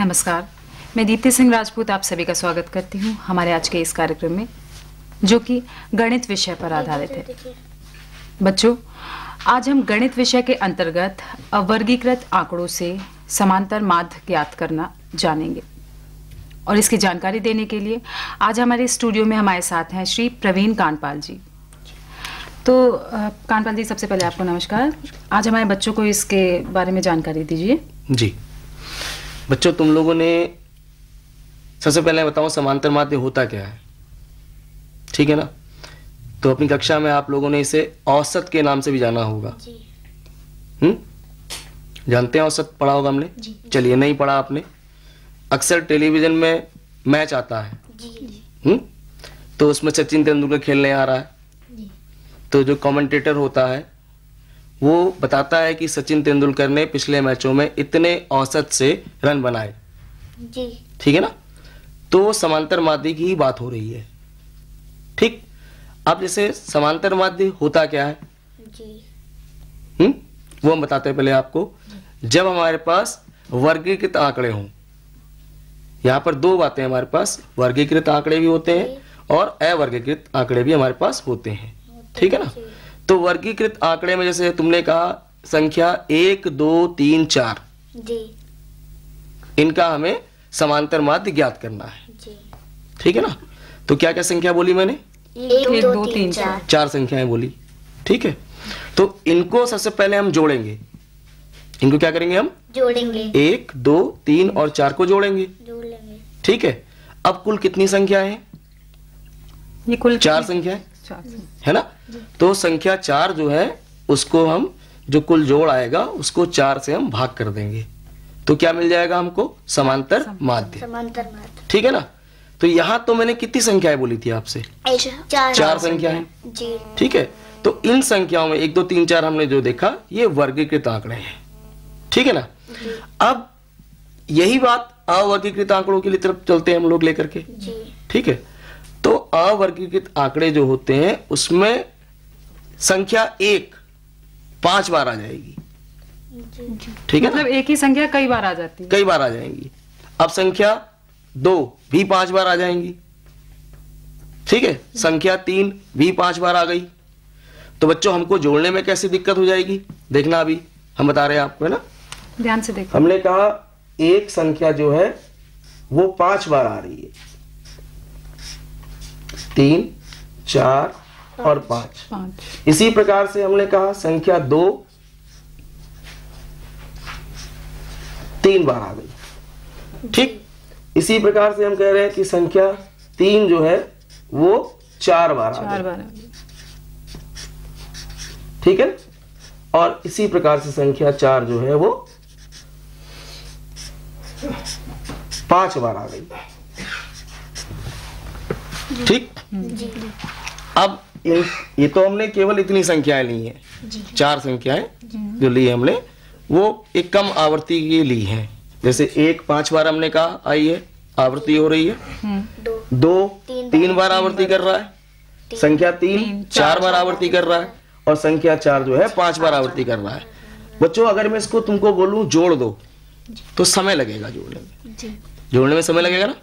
नमस्कार मैं दीप्ति सिंह राजपूत आप सभी का स्वागत करती हूँ हमारे आज के इस कार्यक्रम में जो कि गणित विषय पर आधारित है बच्चों आज हम गणित विषय के अंतर्गत अवर्गीकृत आंकड़ों से समांतर माध्य ज्ञात करना जानेंगे और इसकी जानकारी देने के लिए आज हमारे स्टूडियो में हमारे साथ हैं श्री प्रवीण कानपाल जी तो कानपाल जी सबसे पहले आपको नमस्कार आज हमारे बच्चों को इसके बारे में जानकारी दीजिए जी बच्चों तुम लोगों ने सबसे पहले बताओ समांतर माध्य होता क्या है ठीक है ना तो अपनी कक्षा में आप लोगों ने इसे औसत के नाम से भी जाना होगा हम्म जानते हैं औसत पढ़ा होगा हमने चलिए नहीं पढ़ा आपने अक्सर टेलीविजन में मैच आता है हम्म तो उसमें सचिन तेंदुलकर खेलने आ रहा है तो जो कमेंटेटर होता है वो बताता है कि सचिन तेंदुलकर ने पिछले मैचों में इतने औसत से रन बनाए जी ठीक है ना तो समांतर माध्य की ही बात हो रही है ठीक अब जैसे समांतर माध्य होता क्या है जी हम्म? वो हम बताते हैं पहले आपको जब हमारे पास वर्गीकृत आंकड़े हों यहाँ पर दो बातें हमारे पास वर्गीकृत आंकड़े भी होते हैं और अवर्गीकृत आंकड़े भी हमारे पास होते हैं ठीक है ना तो वर्गीकृत आंकड़े में जैसे तुमने कहा संख्या एक दो तीन चार जी इनका हमें समांतर माध्य ज्ञात करना है जी ठीक है ना तो क्या क्या संख्या बोली मैंने एक दो, दो तीन चार चार संख्याएं बोली ठीक है तो इनको सबसे पहले हम जोड़ेंगे इनको क्या करेंगे हम जोड़ेंगे एक दो तीन और चार को जोड़ेंगे जोड़ेंगे ठीक है अब कुल कितनी संख्या है ये कुल चार संख्या है ना तो संख्या चार जो है उसको हम जो कुल जोड़ आएगा उसको चार से हम भाग कर देंगे तो क्या मिल जाएगा हमको समांतर माध्य समांतर माध्य ठीक है ना तो यहाँ तो मैंने कितनी संख्याएं बोली थी आपसे चार, चार है ठीक है तो इन संख्याओं में एक दो तीन चार हमने जो देखा ये वर्गीकृत आंकड़े हैं ठीक है ना अब यही बात अवर्गीकृत आंकड़ों के लिए तरफ चलते हैं हम लोग लेकर के ठीक है तो अवर्गीकृत आंकड़े जो होते हैं उसमें संख्या एक पांच बार आ जाएगी ठीक है मतलब एक ही संख्या कई बार आ जाती है कई बार आ जाएंगी अब संख्या दो भी पांच बार आ जाएंगी ठीक है संख्या तीन भी पांच बार आ गई तो बच्चों हमको जोड़ने में कैसी दिक्कत हो जाएगी देखना अभी हम बता रहे हैं आपको है ना ध्यान से देखो हमने कहा एक संख्या जो है वो पांच बार आ रही है तीन चार और पांच इसी प्रकार से हमने कहा संख्या दो तीन बार आ गई ठीक इसी प्रकार से हम कह रहे हैं कि संख्या तीन जो है वो चार बार आ गई ठीक है और इसी प्रकार से संख्या चार जो है वो पांच बार आ गई ठीक अब इन ये तो हमने केवल इतनी संख्याएं ली हैं चार संख्याएं जो ली है हमने वो एक कम आवृत्ति के ली है जैसे एक पांच बार हमने कहा आई है आवृत्ति हो रही है हम्म। दो तीन बार आवृत्ति कर रहा है संख्या तीन चार बार आवृत्ति कर रहा है और संख्या चार जो है पांच बार आवृत्ति कर रहा है बच्चों अगर मैं इसको तुमको बोलूं जोड़ दो तो समय लगेगा जोड़ने में जोड़ने में समय लगेगा ना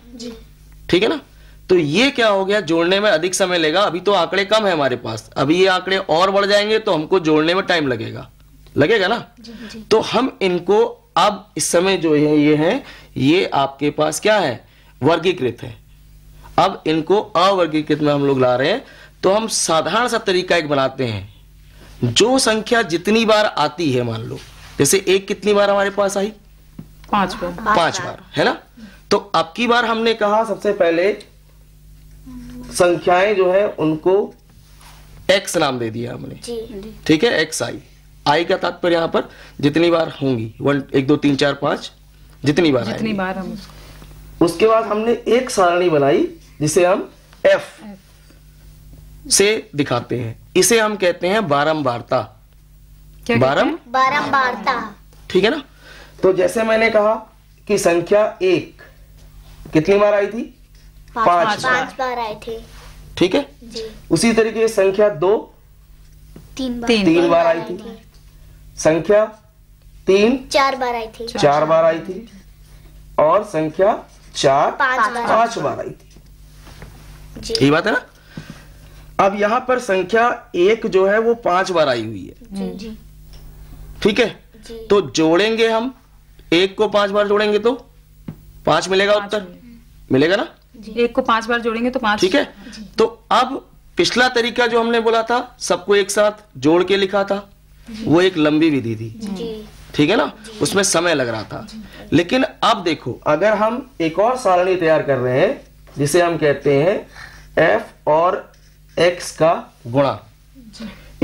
ठीक है ना तो ये क्या हो गया जोड़ने में अधिक समय लेगा अभी तो आंकड़े कम है हमारे पास अभी ये आंकड़े और बढ़ जाएंगे तो हमको जोड़ने में टाइम लगेगा लगेगा ना जी, जी. तो हम इनको अब इस समय जो है ये है ये आपके पास क्या है वर्गीकृत है अब इनको अवर्गीकृत में हम लोग ला रहे हैं तो हम साधारण सा तरीका एक बनाते हैं जो संख्या जितनी बार आती है मान लो जैसे एक कितनी बार हमारे पास आई पांच बार पांच बार है ना तो अब की बार हमने कहा सबसे पहले संख्याएं जो है उनको एक्स नाम दे दिया हमने ठीक है एक्स आई आई का तात्पर्य यहाँ पर जितनी बार होंगी वन एक दो तीन चार पांच जितनी बार जितनी बार हम उसको उसके बाद हमने एक सारणी बनाई जिसे हम एफ, एफ। से दिखाते हैं इसे हम कहते हैं बारंबारता बारम बारंबारता ठीक है ना तो जैसे मैंने कहा कि संख्या एक कितनी बार आई थी पांच बार आए थे ठीक है उसी तरीके संख्या दो तीन बार, तीन, तीन बार आई थी संख्या तीन चार बार आई थी चार बार आई थी और संख्या चार पांच बार आई थी यही बात है ना अब यहां पर संख्या एक जो है वो पांच बार आई हुई है ठीक है तो जोड़ेंगे हम एक को पांच बार जोड़ेंगे तो पांच मिलेगा उत्तर मिलेगा ना एक को पांच बार जोड़ेंगे तो पांच ठीक है तो अब पिछला तरीका जो हमने बोला था सबको एक साथ जोड़ के लिखा था वो एक लंबी विधि थी ठीक है ना उसमें समय लग रहा था लेकिन अब देखो अगर हम एक और सारणी तैयार कर रहे हैं जिसे हम कहते हैं एफ और एक्स का गुणा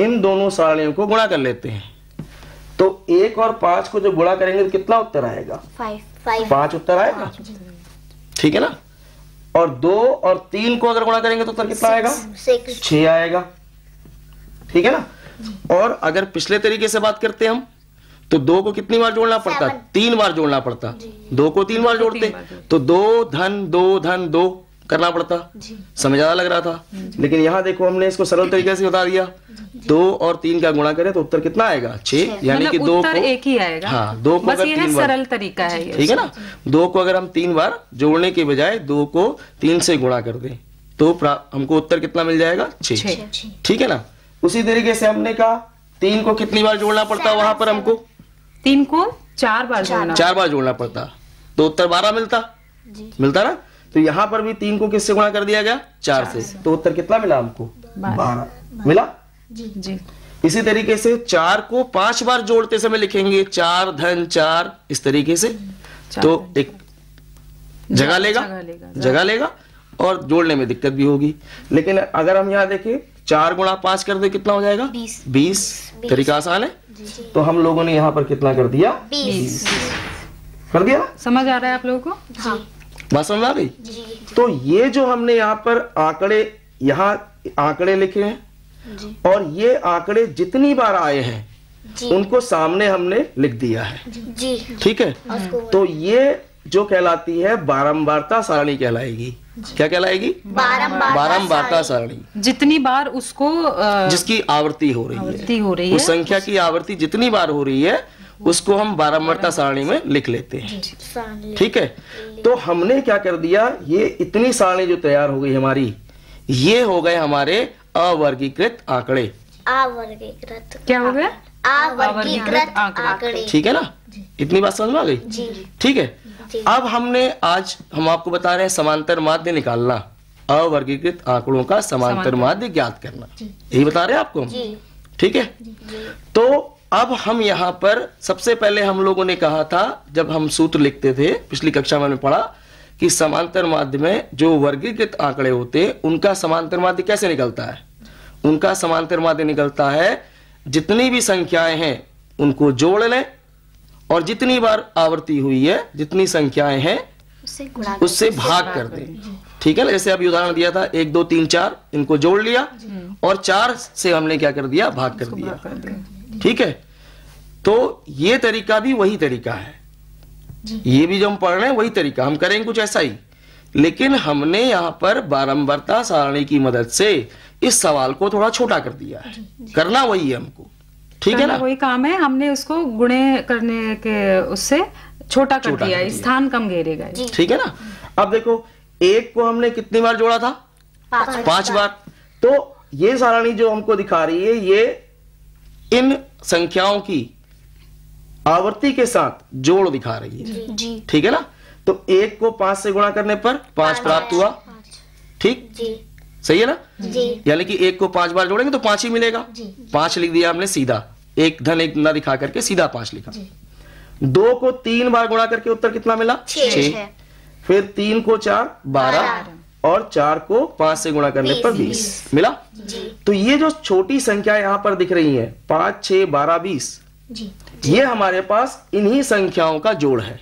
इन दोनों सारणियों को गुणा कर लेते हैं तो एक और पांच को जब गुणा करेंगे तो कितना उत्तर आएगा पांच उत्तर आएगा ठीक है ना और दो और तीन को अगर गुणा करेंगे तो उत्तर कितना आएगा छ आएगा ठीक है ना और अगर पिछले तरीके से बात करते हम तो दो को कितनी बार जोड़ना पड़ता तीन बार जोड़ना पड़ता दो को तीन बार जोड़ते तो दो धन दो धन दो करना पड़ता समय ज्यादा लग रहा था लेकिन यहाँ देखो हमने इसको सरल तरीके से बता दिया दो और तीन का गुणा करें तो उत्तर कितना आएगा छे यानी मतलब कि दो को एक ही आएगा हाँ दो को अगर तीन सरल तरीका है ठीक है ना दो को अगर हम तीन बार जोड़ने के बजाय दो को तीन से गुणा कर दें तो हमको उत्तर कितना मिल जाएगा छे ठीक है ना उसी तरीके से हमने कहा तीन को कितनी बार जोड़ना पड़ता वहां पर हमको तीन को चार बार जोड़ना चार बार जोड़ना पड़ता तो उत्तर बारह मिलता मिलता ना तो यहाँ पर भी तीन को किससे गुणा कर दिया गया चार, चार से तो उत्तर कितना मिला हमको बारह मिला जी जी इसी तरीके से चार को पांच बार जोड़ते समय लिखेंगे चार धन चार इस तरीके से तो एक जगह लेगा जगह लेगा और जोड़ने में दिक्कत भी होगी लेकिन अगर हम यहाँ देखें चार गुणा पांच कर दे कितना हो जाएगा बीस, तरीका आसान है तो हम लोगों ने यहाँ पर कितना कर दिया बीस, बीस। कर दिया समझ आ रहा है आप लोगों को हाँ। बात समझ आ गई तो ये जो हमने यहाँ पर आंकड़े यहाँ आंकड़े लिखे हैं और ये आंकड़े जितनी बार आए हैं उनको सामने हमने लिख दिया है ठीक है तो ये जो कहलाती है बारंबारता सारणी कहलाएगी क्या कहलाएगी बारंबारता सारणी जितनी बार उसको आ, जिसकी आवृत्ति हो रही है हो रही है उस संख्या की आवृत्ति जितनी बार हो रही है उसको हम बारम्बारता सारणी में लिख लेते हैं ठीक है तो हमने क्या कर दिया ये इतनी सारणी जो तैयार हो गई हमारी ये हो गए हमारे अवर्गीकृत आंकड़े अवर्गीकृत क्या हो गया अवर्गीकृत आंकड़े ठीक है ना इतनी बात समझ में आ गई ठीक है अब हमने आज हम आपको बता रहे हैं समांतर माध्य निकालना अवर्गीकृत आंकड़ों का समांतर माध्य ज्ञात करना यही बता रहे हैं आपको हम ठीक है तो अब हम यहां पर सबसे पहले हम लोगों ने कहा था जब हम सूत्र लिखते थे पिछली कक्षा में पढ़ा कि समांतर माध्य में जो वर्गीकृत आंकड़े होते उनका समांतर माध्य कैसे निकलता है उनका समांतर माध्य निकलता है जितनी भी संख्याएं हैं उनको जोड़ लें और जितनी बार आवृत्ति हुई है जितनी संख्याएं हैं उससे, उससे भाग कर दें ठीक है ना जैसे अभी उदाहरण दिया था एक दो तीन चार इनको जोड़ लिया और चार से हमने क्या कर दिया भाग कर दिया ठीक है तो ये तरीका भी वही तरीका है ये भी जो हम पढ़ रहे हैं वही तरीका हम करेंगे कुछ ऐसा ही लेकिन हमने यहां पर बारंबारता सारणी की मदद से इस सवाल को थोड़ा छोटा कर दिया है करना वही है हमको ठीक है ना वही काम है हमने उसको गुणे करने के उससे छोटा कर छोटा दिया है स्थान कम घेरेगा ठीक है ना अब देखो एक को हमने कितनी बार जोड़ा था पांच बार तो ये सारणी जो हमको दिखा रही है ये इन संख्याओं की आवर्ती के साथ जोड़ दिखा रही है ठीक है ना तो एक को पांच से गुणा करने पर पांच प्राप्त हुआ ठीक सही है ना यानी कि एक को पांच बार जोड़ेंगे तो पांच ही मिलेगा पांच लिख दिया हमने सीधा एक धन एक न दिखा करके सीधा पांच लिखा दो को तीन बार गुणा करके उत्तर कितना मिला छह फिर तीन को चार बारह और चार को पांच से गुणा करने पर बीस मिला तो ये जो छोटी संख्या यहाँ पर दिख रही है पांच छ बारह बीस ये हमारे पास इन्हीं संख्याओं का जोड़ है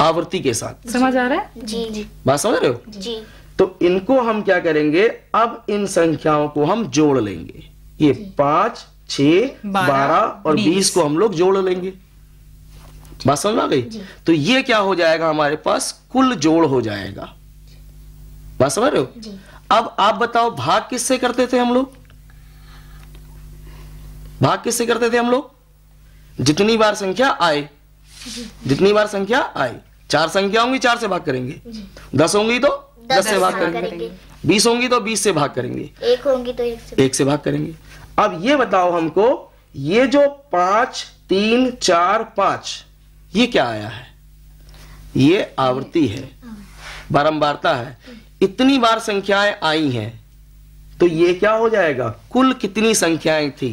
आवृत्ति के साथ समझ आ रहा है जी जी बात समझ रहे हो जी तो इनको हम क्या करेंगे अब इन संख्याओं को हम जोड़ लेंगे ये पांच छ बारह और बीस को हम लोग जोड़ लेंगे बात समझ आ गई तो ये क्या हो जाएगा हमारे पास कुल जोड़ हो जाएगा बात समझ रहे हो अब आप बताओ भाग किससे करते थे हम लोग भाग किससे करते थे हम लोग जितनी बार संख्या आए जितनी बार संख्या आए चार संख्या होंगी चार से भाग करेंगे दस होंगी तो दस, दस से भाग करेंगे बीस होंगी तो बीस से भाग करेंगे एक होंगी तो एक से एक से भाग करेंगे अब ये बताओ हमको ये जो पांच तीन चार पांच ये क्या आया है ये आवृत्ति है हाँ। बारंबारता है हाँ। इतनी बार संख्याएं आई हैं तो ये क्या हो जाएगा कुल कितनी संख्याएं थी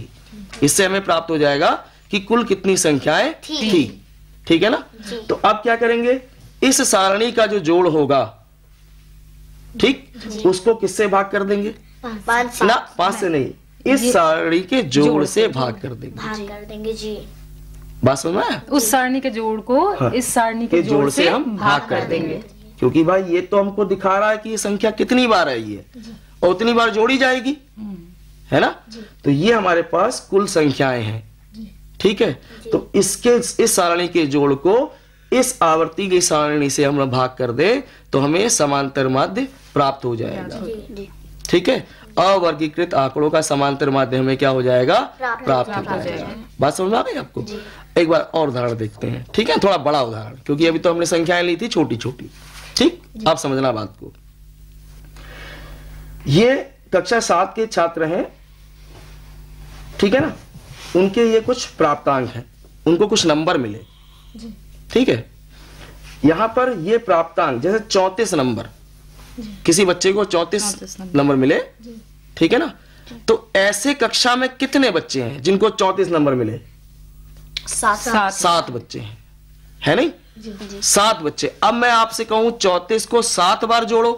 इससे हमें प्राप्त हो जाएगा कि कुल कितनी संख्याएं थी ठीक है ना तो अब क्या करेंगे इस सारणी का जो जोड़ होगा ठीक उसको किससे भाग कर देंगे पांच ना पांच से नहीं इस सारणी के जोड़ से भाग कर देंगे भाग कर देंगे जी बात समझ उस सारणी के जोड़ को हाँ। इस सारणी के जोड़ से हम भाग कर देंगे क्योंकि भाई ये तो हमको दिखा रहा है कि ये संख्या कितनी बार आई है और उतनी बार जोड़ी जाएगी हम्म। है ना तो ये हमारे पास कुल संख्याएं हैं ठीक है तो इसके इस सारणी के जोड़ को इस आवर्ती की सारणी से हम भाग कर दें तो हमें समांतर माध्य प्राप्त हो जाएगा ठीक है अवर्गीकृत आंकड़ों का समांतर माध्य हमें क्या हो जाएगा प्राप्त हो जाएगा बात समझ में आ गई आपको एक बार और उदाहरण देखते हैं ठीक है थोड़ा बड़ा उदाहरण क्योंकि अभी तो हमने संख्याएं ली थी छोटी छोटी ठीक आप समझना बात को ये कक्षा सात के छात्र हैं ठीक है ना उनके ये कुछ प्राप्तांक हैं उनको कुछ नंबर मिले ठीक है यहां पर ये प्राप्तांक जैसे चौतीस नंबर किसी बच्चे को चौतीस नंबर मिले ठीक है ना तो ऐसे कक्षा में कितने बच्चे हैं जिनको चौतीस नंबर मिले सात सात बच्चे हैं है नहीं सात बच्चे अब मैं आपसे कहूं चौतीस को सात बार जोड़ो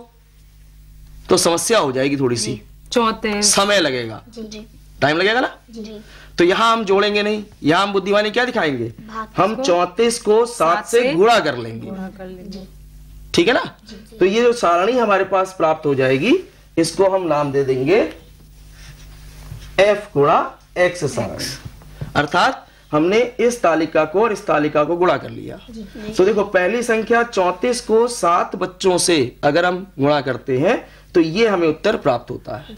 तो समस्या हो जाएगी थोड़ी सी चौतीस समय लगेगा टाइम लगेगा ना तो यहाँ हम जोड़ेंगे नहीं यहाँ हम बुद्धिमानी क्या दिखाएंगे हम चौतीस को सात से गुणा कर लेंगे ठीक है ना तो ये जो सारणी हमारे पास प्राप्त हो जाएगी इसको हम नाम दे देंगे एफ गुणा एक्स सारणी अर्थात हमने इस तालिका को और इस तालिका को गुणा कर लिया तो देखो पहली संख्या चौंतीस को सात बच्चों से अगर हम गुणा करते हैं तो ये हमें उत्तर प्राप्त होता है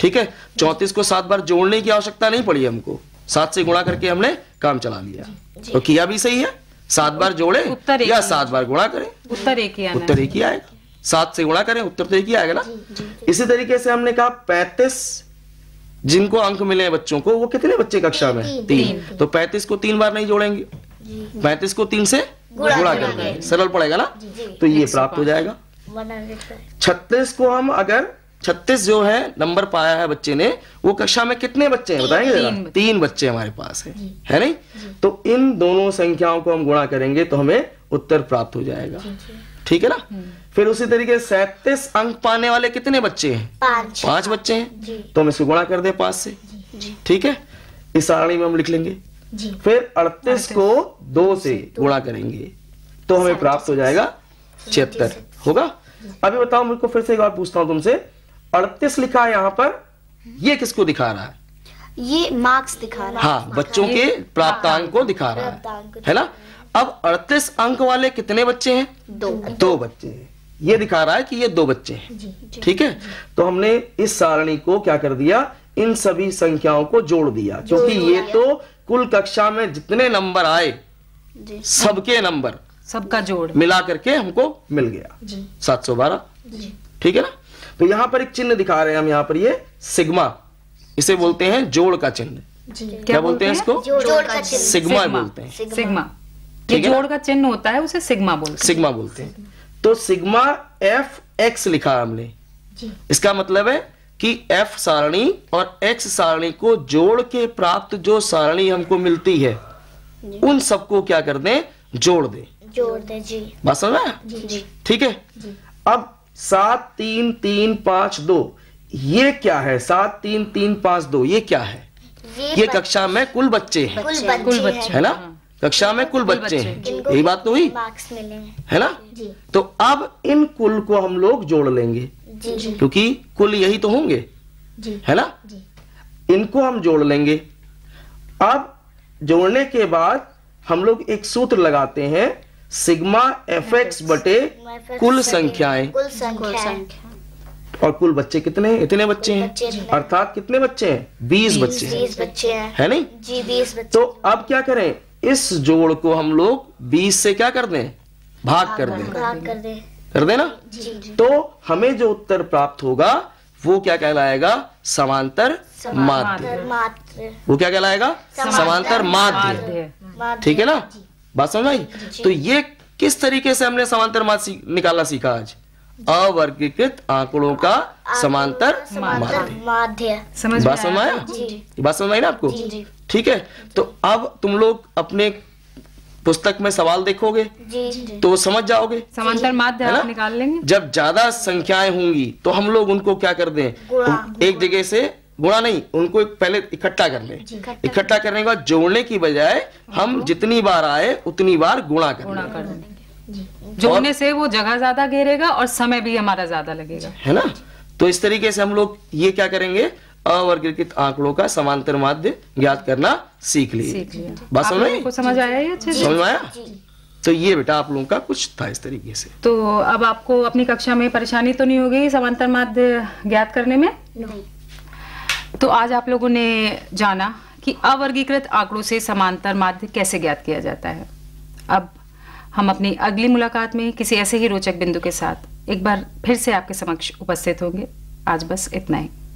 ठीक है चौतीस को सात बार जोड़ने की आवश्यकता नहीं पड़ी हमको सात से गुणा करके हमने काम चला लिया तो किया भी सही है सात बार जोड़े या सात बार गुणा करें उत्तर एक ही उत्तर एक ही आएगा सात से गुणा करें उत्तर तो एक ही आएगा ना इसी तरीके से हमने कहा पैंतीस जिनको अंक मिले हैं बच्चों को वो कितने बच्चे कक्षा में तीन, तो पैंतीस को तीन बार नहीं जोड़ेंगे पैंतीस को तीन से गुणा कर देंगे सरल पड़ेगा ना तो ये प्राप्त हो जाएगा छत्तीस को हम अगर छत्तीस जो है नंबर पाया है बच्चे ने वो कक्षा में कितने बच्चे हैं बताएंगे तीन, तीन बच्चे हमारे पास है है नहीं तो इन दोनों संख्याओं को हम गुणा करेंगे तो हमें उत्तर प्राप्त हो जाएगा ठीक है ना हम्म। फिर उसी तरीके सैतीस अंक पाने वाले कितने बच्चे हैं पांच बच्चे हैं तो हम इसको गुणा कर दे पांच से ठीक है इस सारणी में हम लिख लेंगे फिर अड़तीस को दो से गुणा करेंगे तो हमें प्राप्त हो जाएगा छिहत्तर होगा अभी बताओ मुझको फिर से एक बार पूछता हूँ तुमसे अड़तीस लिखा है यहाँ पर ये किसको दिखा रहा है ये मार्क्स दिखा रहा है हाँ बच्चों के प्राप्तांक को दिखा रहा है है ना अब अड़तीस अंक वाले कितने बच्चे हैं दो दो बच्चे हैं ये दिखा रहा है कि ये दो बच्चे हैं ठीक है तो हमने इस सारणी को क्या कर दिया इन सभी संख्याओं को जोड़ दिया क्योंकि ये तो कुल कक्षा में जितने नंबर आए सबके नंबर सबका जोड़ मिला करके हमको मिल गया सात सौ बारह ठीक है ना तो यहां पर एक चिन्ह दिखा रहे हैं हम यहाँ पर ये सिग्मा इसे बोलते हैं जोड़ का चिन्ह क्या, क्या बोलते हैं इसको सिग्मा बोलते हैं सिग्मा जोड़ का चिन्ह होता है उसे सिग्मा बोलते हैं सिग्मा बोलते हैं तो सिग्मा एफ एक्स लिखा हमने इसका मतलब है कि एफ सारणी और एक्स सारणी को जोड़ के प्राप्त जो सारणी हमको मिलती है उन सबको क्या कर दें जोड़ दें जोड़ दें जी बस ठीक है अब सात तीन तीन पांच दो ये क्या है सात तीन तीन पांच दो ये क्या है ये, ये कक्षा में कुल बच्चे हैं कुल बच्चे है ना हाँ। कक्षा में कुल बच्चे हैं यही बात तो हुई मार्क्स मिले है ना तो अब इन कुल को हम लोग जोड़ लेंगे क्योंकि कुल यही तो होंगे है ना इनको हम जोड़ लेंगे अब जोड़ने के बाद हम लोग एक सूत्र लगाते हैं सिग्मा एफ एक्स बटे कुल संख्याएं और कुल बच्चे कितने हैं इतने बच्चे हैं अर्थात कितने बच्चे हैं बीस बच्चे हैं है नहीं जी बीस बच्चे तो अब क्या करें इस जोड़ को हम लोग 20 से क्या कर दें भाग कर दें कर देना तो हमें जो उत्तर प्राप्त होगा वो क्या कहलाएगा समांतर माध्य वो क्या कहलाएगा समांतर माध्य ठीक है ना बात समझ आई तो ये किस तरीके से हमने समांतर माध्य निकालना सीखा आज अवर्गीकृत आंकड़ों का समांतर माध्य बात समझ आया बात समझ आई ना आपको ठीक है तो अब तुम लोग अपने पुस्तक में सवाल देखोगे तो समझ जाओगे समांतर माध्य निकाल लेंगे जब ज्यादा संख्याएं होंगी तो हम लोग उनको क्या कर दें तो एक जगह से गुणा नहीं उनको पहले इकट्ठा कर ले इकट्ठा करने के बाद जोड़ने की बजाय हम जितनी बार आए उतनी बार गुणा कर गुणा कर जोड़ने से वो जगह ज्यादा घेरेगा और समय भी हमारा ज्यादा लगेगा है ना तो इस तरीके से हम लोग ये क्या करेंगे अवर्गीकृत आंकड़ों का समांतर माध्य ज्ञात करना सीख लिए बस समझ आया ये समझ आया तो ये बेटा आप लोगों का कुछ था इस तरीके से तो अब आपको अपनी कक्षा में परेशानी तो नहीं होगी समांतर माध्य ज्ञात करने में नहीं तो आज आप लोगों ने जाना कि अवर्गीकृत आंकड़ों से समांतर माध्य कैसे ज्ञात किया जाता है अब हम अपनी अगली मुलाकात में किसी ऐसे ही रोचक बिंदु के साथ एक बार फिर से आपके समक्ष उपस्थित होंगे आज बस इतना ही